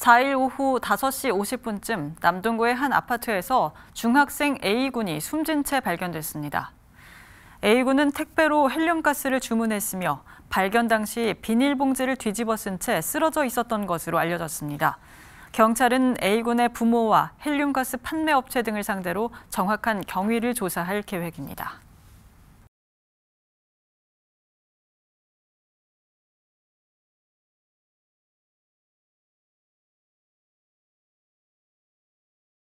4일 오후 5시 50분쯤 남동구의 한 아파트에서 중학생 A군이 숨진 채 발견됐습니다. A군은 택배로 헬륨가스를 주문했으며 발견 당시 비닐봉지를 뒤집어 쓴채 쓰러져 있었던 것으로 알려졌습니다. 경찰은 A군의 부모와 헬륨가스 판매업체 등을 상대로 정확한 경위를 조사할 계획입니다.